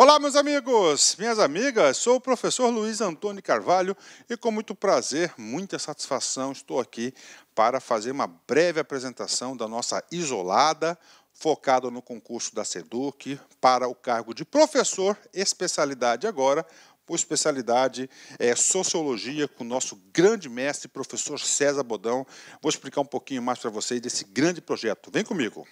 Olá, meus amigos, minhas amigas, sou o professor Luiz Antônio Carvalho e com muito prazer, muita satisfação, estou aqui para fazer uma breve apresentação da nossa isolada, focada no concurso da SEDUC para o cargo de professor, especialidade agora, por especialidade é, sociologia com o nosso grande mestre, professor César Bodão. Vou explicar um pouquinho mais para vocês desse grande projeto. Vem comigo.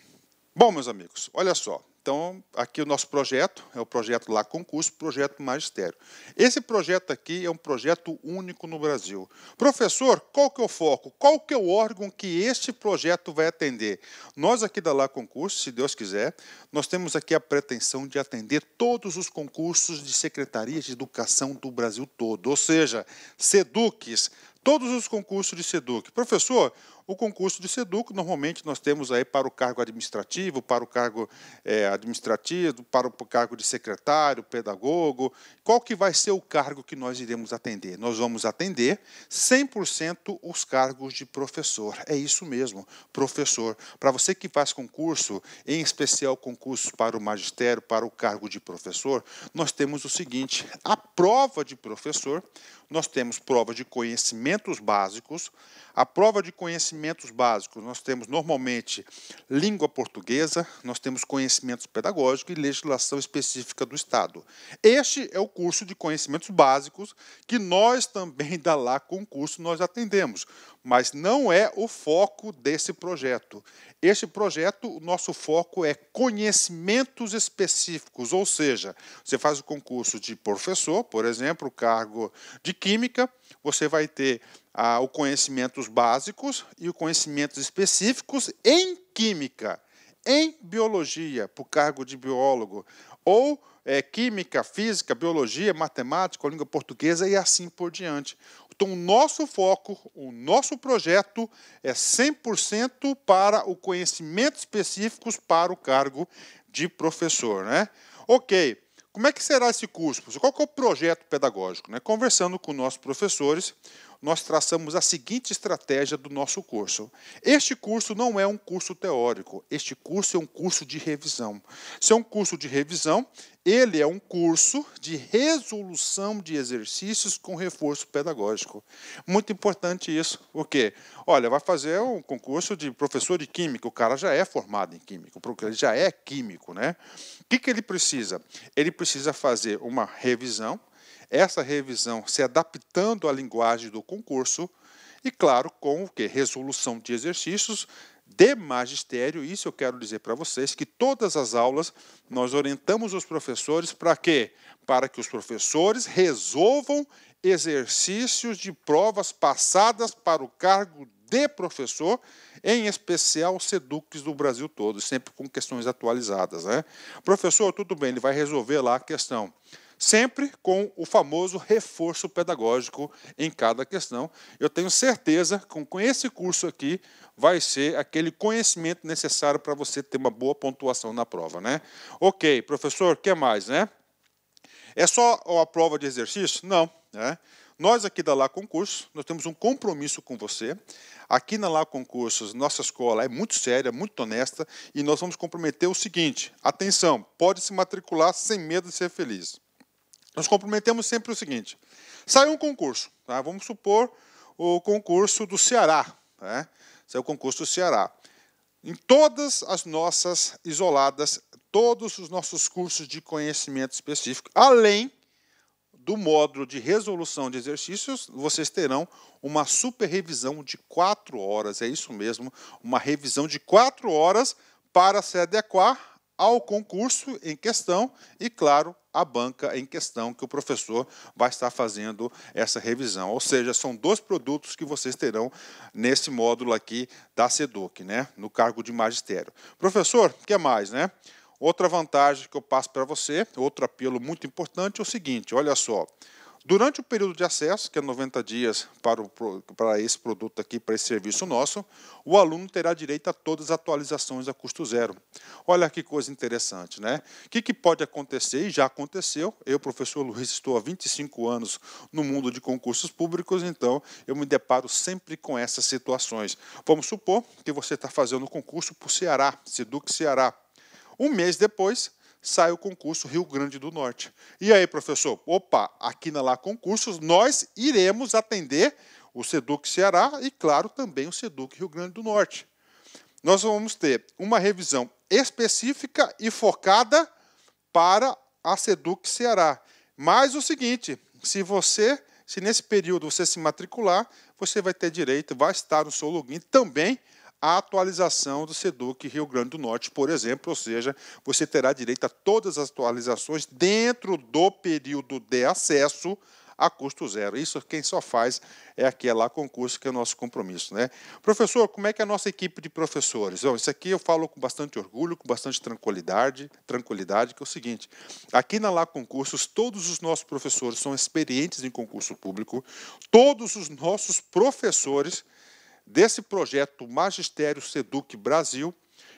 Bom, meus amigos, olha só. Então, aqui o nosso projeto, é o projeto lá concurso, projeto magistério. Esse projeto aqui é um projeto único no Brasil. Professor, qual que é o foco? Qual que é o órgão que este projeto vai atender? Nós aqui da Lá Concurso, se Deus quiser, nós temos aqui a pretensão de atender todos os concursos de secretarias de educação do Brasil todo, ou seja, SEDUCs, todos os concursos de SEDUC. Professor, o concurso de SEDUC, normalmente nós temos aí para o cargo administrativo, para o cargo é, administrativo, para o cargo de secretário, pedagogo. Qual que vai ser o cargo que nós iremos atender? Nós vamos atender 100% os cargos de professor. É isso mesmo, professor. Para você que faz concurso, em especial concursos para o magistério, para o cargo de professor, nós temos o seguinte: a prova de professor, nós temos prova de conhecimentos básicos, a prova de conhecimentos conhecimentos básicos, nós temos normalmente língua portuguesa, nós temos conhecimentos pedagógicos e legislação específica do Estado. Este é o curso de conhecimentos básicos que nós também da lá concurso nós atendemos, mas não é o foco desse projeto. Este projeto, o nosso foco é conhecimentos específicos, ou seja, você faz o concurso de professor, por exemplo, cargo de química, você vai ter ah, o conhecimentos básicos e o conhecimentos específicos em química, em biologia, para o cargo de biólogo, ou é, química, física, biologia, matemática, língua portuguesa e assim por diante. Então, o nosso foco, o nosso projeto é 100% para o conhecimento específicos para o cargo de professor. Né? Ok, como é que será esse curso? Qual é o projeto pedagógico? Né? Conversando com nossos professores, nós traçamos a seguinte estratégia do nosso curso. Este curso não é um curso teórico, este curso é um curso de revisão. Se é um curso de revisão, ele é um curso de resolução de exercícios com reforço pedagógico. Muito importante isso, porque, olha, vai fazer um concurso de professor de química, o cara já é formado em química, ele já é químico, né? O que, que ele precisa? Ele precisa fazer uma revisão essa revisão se adaptando à linguagem do concurso e, claro, com o que? Resolução de exercícios de magistério. Isso eu quero dizer para vocês que todas as aulas nós orientamos os professores para quê? Para que os professores resolvam exercícios de provas passadas para o cargo de professor, em especial seduques do Brasil todo, sempre com questões atualizadas. Né? Professor, tudo bem, ele vai resolver lá a questão sempre com o famoso reforço pedagógico em cada questão. Eu tenho certeza que com esse curso aqui vai ser aquele conhecimento necessário para você ter uma boa pontuação na prova, né? OK, professor, o que mais, né? É só a prova de exercício? Não, né? Nós aqui da Lá Concursos, nós temos um compromisso com você. Aqui na Lá Concursos, nossa escola é muito séria, muito honesta, e nós vamos comprometer o seguinte: atenção, pode se matricular sem medo de ser feliz. Nós comprometemos sempre o seguinte: saiu um concurso, tá? vamos supor o concurso do Ceará. Né? Saiu o concurso do Ceará. Em todas as nossas isoladas, todos os nossos cursos de conhecimento específico, além do módulo de resolução de exercícios, vocês terão uma super revisão de quatro horas. É isso mesmo, uma revisão de quatro horas para se adequar ao concurso em questão e, claro, à banca em questão que o professor vai estar fazendo essa revisão. Ou seja, são dois produtos que vocês terão nesse módulo aqui da SEDUC, né? no cargo de magistério. Professor, o que mais? Né? Outra vantagem que eu passo para você, outro apelo muito importante é o seguinte, olha só, Durante o período de acesso, que é 90 dias para, o, para esse produto aqui, para esse serviço nosso, o aluno terá direito a todas as atualizações a custo zero. Olha que coisa interessante, né? O que, que pode acontecer, e já aconteceu, eu, professor Luiz, estou há 25 anos no mundo de concursos públicos, então eu me deparo sempre com essas situações. Vamos supor que você está fazendo o concurso para o Ceará, Seduc Ceará. Um mês depois, sai o concurso Rio Grande do Norte. E aí, professor, opa, aqui na Lá Concursos, nós iremos atender o SEDUC Ceará e, claro, também o SEDUC Rio Grande do Norte. Nós vamos ter uma revisão específica e focada para a SEDUC Ceará. Mas o seguinte, se você, se nesse período você se matricular, você vai ter direito, vai estar no seu login também a atualização do SEDUC Rio Grande do Norte, por exemplo, ou seja, você terá direito a todas as atualizações dentro do período de acesso a custo zero. Isso quem só faz é aquela concurso que é o nosso compromisso, né? Professor, como é que é a nossa equipe de professores? Bom, isso aqui eu falo com bastante orgulho, com bastante tranquilidade, tranquilidade, que é o seguinte: aqui na Lá Concursos, todos os nossos professores são experientes em concurso público, todos os nossos professores desse projeto Magistério Seduc Brasil,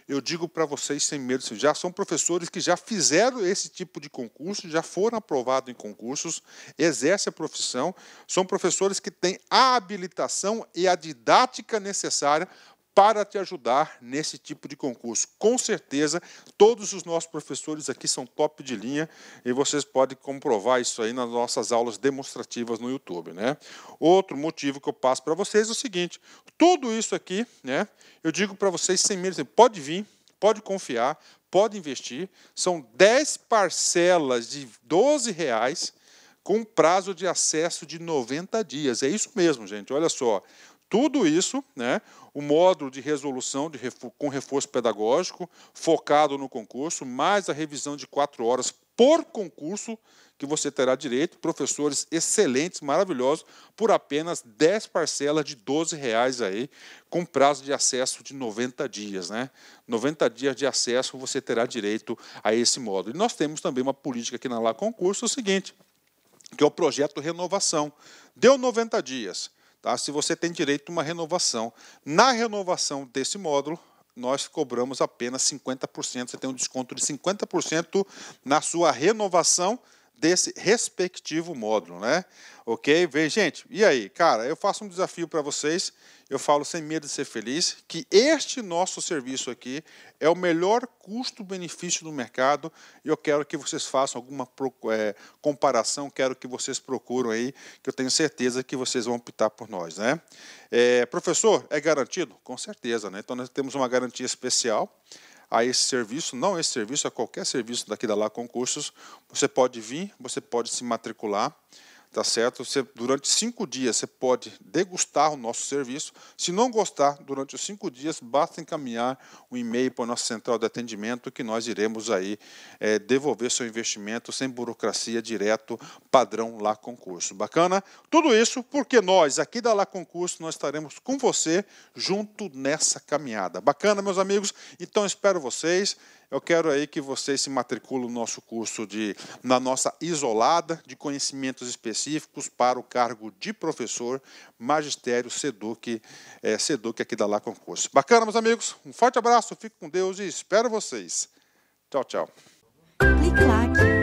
eu digo para vocês sem medo, assim, já são professores que já fizeram esse tipo de concurso, já foram aprovados em concursos, exercem a profissão, são professores que têm a habilitação e a didática necessária para te ajudar nesse tipo de concurso. Com certeza, todos os nossos professores aqui são top de linha e vocês podem comprovar isso aí nas nossas aulas demonstrativas no YouTube, né? Outro motivo que eu passo para vocês é o seguinte: tudo isso aqui, né? Eu digo para vocês sem medo, pode vir, pode confiar, pode investir. São 10 parcelas de 12 reais com prazo de acesso de 90 dias. É isso mesmo, gente. Olha só. Tudo isso, né, o módulo de resolução de refor com reforço pedagógico, focado no concurso, mais a revisão de quatro horas por concurso, que você terá direito, professores excelentes, maravilhosos, por apenas 10 parcelas de 12 reais aí, com prazo de acesso de 90 dias. Né? 90 dias de acesso você terá direito a esse módulo. E nós temos também uma política aqui na Lá Concurso, o seguinte, que é o projeto Renovação. Deu 90 dias tá? se você tem direito a uma renovação. Na renovação desse módulo, nós cobramos apenas 50%, você tem um desconto de 50% na sua renovação desse respectivo módulo, né? Ok? Vê, gente, e aí? Cara, eu faço um desafio para vocês, eu falo sem medo de ser feliz, que este nosso serviço aqui é o melhor custo-benefício do mercado e eu quero que vocês façam alguma é, comparação, quero que vocês procuram aí, que eu tenho certeza que vocês vão optar por nós, né? É, professor, é garantido? Com certeza, né? Então, nós temos uma garantia especial, a esse serviço, não esse serviço, a qualquer serviço daqui da Lá Concursos, você pode vir, você pode se matricular tá certo? Você, durante cinco dias você pode degustar o nosso serviço. Se não gostar, durante os cinco dias, basta encaminhar um e-mail para a nossa central de atendimento que nós iremos aí é, devolver seu investimento sem burocracia direto, padrão lá concurso. Bacana? Tudo isso porque nós, aqui da Lá Concurso, nós estaremos com você junto nessa caminhada. Bacana, meus amigos? Então espero vocês. Eu quero aí que vocês se matriculem no nosso curso de na nossa isolada de conhecimentos específicos para o cargo de professor, magistério, SEDUC, é, SEDUC aqui da Lá Concurso. Bacana, meus amigos? Um forte abraço, fico com Deus e espero vocês. Tchau, tchau. Clique,